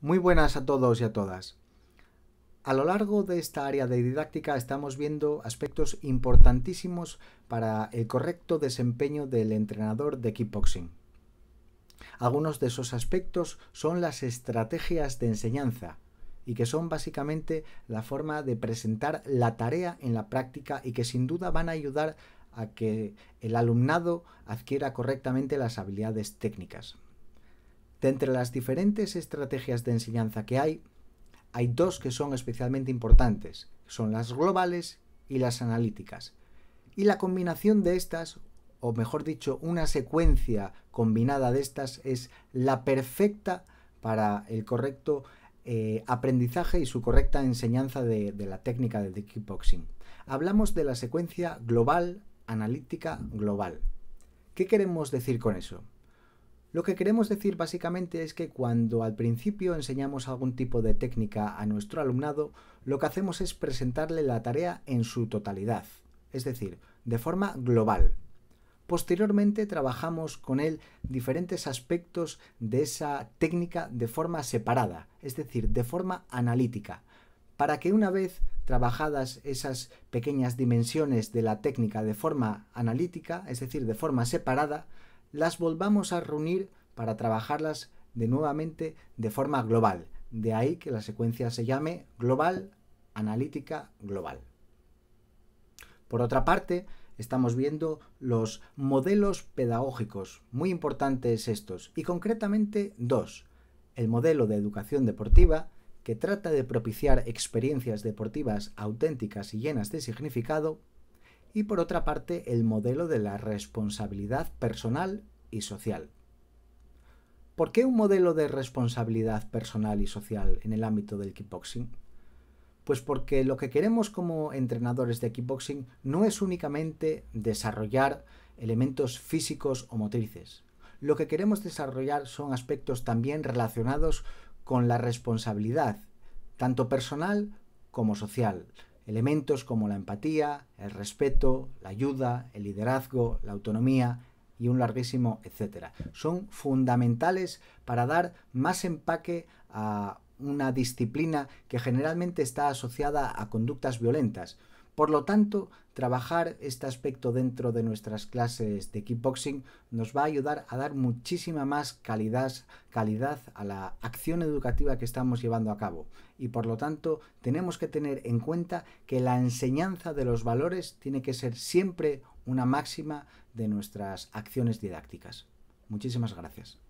Muy buenas a todos y a todas. A lo largo de esta área de didáctica estamos viendo aspectos importantísimos para el correcto desempeño del entrenador de kickboxing. Algunos de esos aspectos son las estrategias de enseñanza y que son básicamente la forma de presentar la tarea en la práctica y que sin duda van a ayudar a que el alumnado adquiera correctamente las habilidades técnicas. De entre las diferentes estrategias de enseñanza que hay, hay dos que son especialmente importantes, son las globales y las analíticas. Y la combinación de estas, o mejor dicho, una secuencia combinada de estas es la perfecta para el correcto eh, aprendizaje y su correcta enseñanza de, de la técnica del kickboxing. Hablamos de la secuencia global, analítica, global. ¿Qué queremos decir con eso? Lo que queremos decir básicamente es que cuando al principio enseñamos algún tipo de técnica a nuestro alumnado, lo que hacemos es presentarle la tarea en su totalidad, es decir, de forma global. Posteriormente trabajamos con él diferentes aspectos de esa técnica de forma separada, es decir, de forma analítica, para que una vez trabajadas esas pequeñas dimensiones de la técnica de forma analítica, es decir, de forma separada, las volvamos a reunir para trabajarlas de nuevamente de forma global. De ahí que la secuencia se llame global analítica global. Por otra parte, estamos viendo los modelos pedagógicos, muy importantes estos, y concretamente dos. El modelo de educación deportiva, que trata de propiciar experiencias deportivas auténticas y llenas de significado, y por otra parte el modelo de la responsabilidad personal y social. ¿Por qué un modelo de responsabilidad personal y social en el ámbito del kickboxing? Pues porque lo que queremos como entrenadores de kickboxing no es únicamente desarrollar elementos físicos o motrices. Lo que queremos desarrollar son aspectos también relacionados con la responsabilidad, tanto personal como social, elementos como la empatía, el respeto, la ayuda, el liderazgo, la autonomía y un larguísimo etcétera. Son fundamentales para dar más empaque a una disciplina que generalmente está asociada a conductas violentas, por lo tanto, trabajar este aspecto dentro de nuestras clases de kickboxing nos va a ayudar a dar muchísima más calidad, a la acción educativa que estamos llevando a cabo. Y por lo tanto, tenemos que tener en cuenta que la enseñanza de los valores tiene que ser siempre una máxima de nuestras acciones didácticas. Muchísimas gracias.